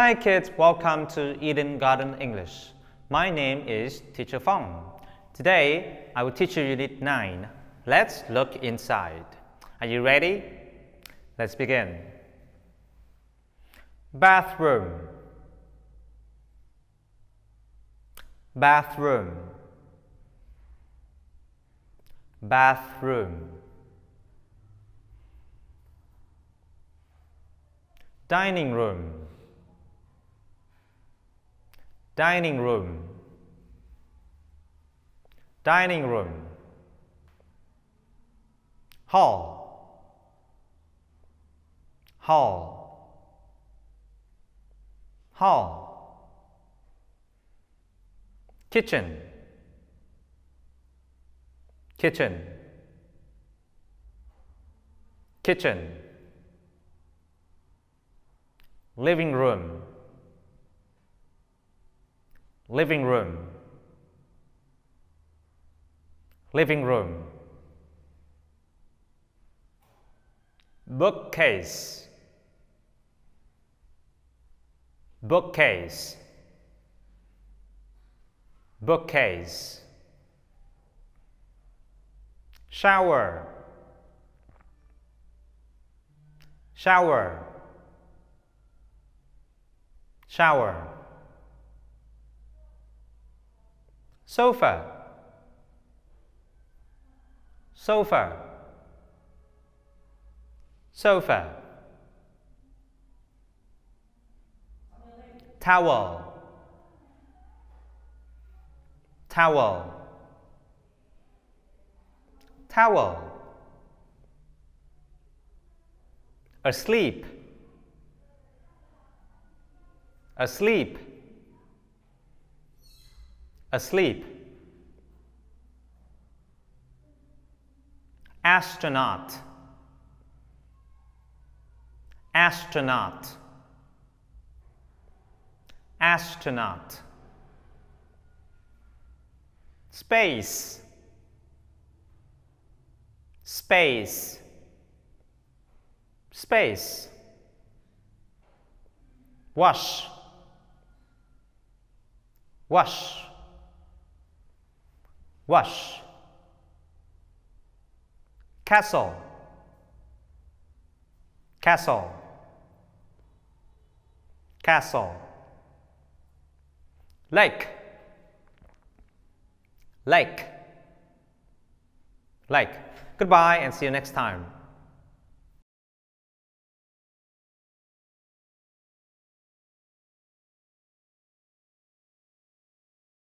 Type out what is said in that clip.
Hi kids, welcome to Eden Garden English. My name is Teacher Fong. Today, I will teach you Unit 9. Let's look inside. Are you ready? Let's begin. Bathroom Bathroom Bathroom Dining room dining room, dining room, hall, hall, hall, kitchen, kitchen, kitchen, living room, living room, living room, bookcase, bookcase, bookcase, shower, shower, shower. sofa sofa sofa towel towel towel asleep asleep asleep, astronaut, astronaut, astronaut, space, space, space, wash, wash wash, castle, castle, castle, lake, lake, lake. Goodbye and see you next time.